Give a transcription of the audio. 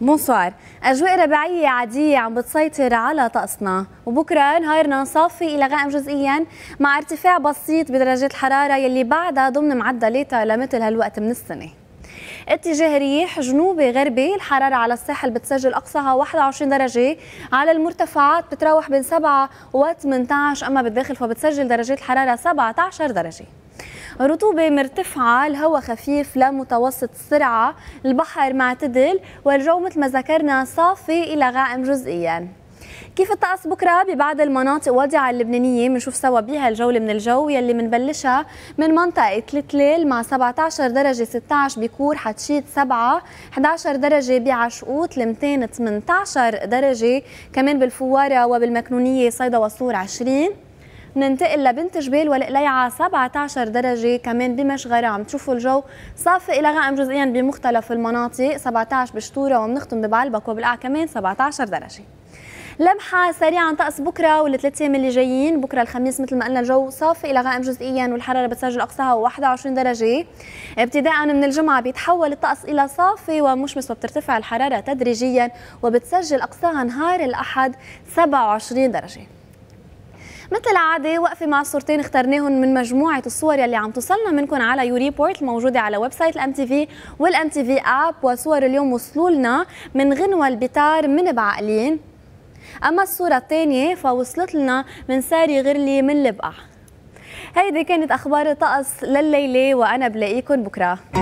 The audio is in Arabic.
بونسوار أجواء ربيعية عادية عم بتسيطر على طقسنا وبكرة نهارنا صافي إلى غائم جزئيا مع ارتفاع بسيط بدرجات الحرارة يلي بعدها ضمن معدلاتها لمثل هالوقت من السنة اتجاه ريح جنوبي غربي الحرارة على الساحل بتسجل أقصاها 21 درجة على المرتفعات بتراوح بين 7 و 18 أما بالداخل فبتسجل درجات الحرارة 17 درجة رطوبة مرتفعة الهواء خفيف لمتوسط السرعة البحر معتدل والجو مثل ما ذكرنا صافي إلى غائم جزئياً كيف الطقس بكره ببعض المناطق والدعة اللبنانية بنشوف سوا بيها الجولة من الجو يلي بنبلشها من منطقة ليل مع 17 درجة 16 بكور حتشيد 7 11 درجة بعشقوط لمتين 18 درجة كمان بالفوارة وبالمكنونية صيدا وصور 20 ننتقل لبنت جبال والقليعة 17 درجة كمان بمشغرة عم تشوفوا الجو صافي إلى غائم جزئيا بمختلف المناطق 17 بشطورة ومنختم ببعلبك وبالقاع كمان 17 درجة لمحة سريعة عن طقس بكرة والثلاث أيام اللي جايين بكرة الخميس مثل ما قلنا الجو صافي إلى غائم جزئيا والحرارة بتسجل أقصاها 21 درجة ابتداء من الجمعة بيتحول الطقس إلى صافي ومشمس وبترتفع الحرارة تدريجيا وبتسجل أقصاها نهار الأحد 27 درجة مثل العادة وقفة مع صورتين اخترناهم من مجموعة الصور يلي عم توصلنا منكم على يو ريبورت الموجودة على ويب سايت الام تي في والام تي في اب وصور اليوم وصلوا لنا من غنوة البتار من بعقلين أما الصورة الثانية فوصلت لنا من ساري غرلي من لبقع هيدي كانت أخبار الطقس لليلة وأنا بلاقيكم بكره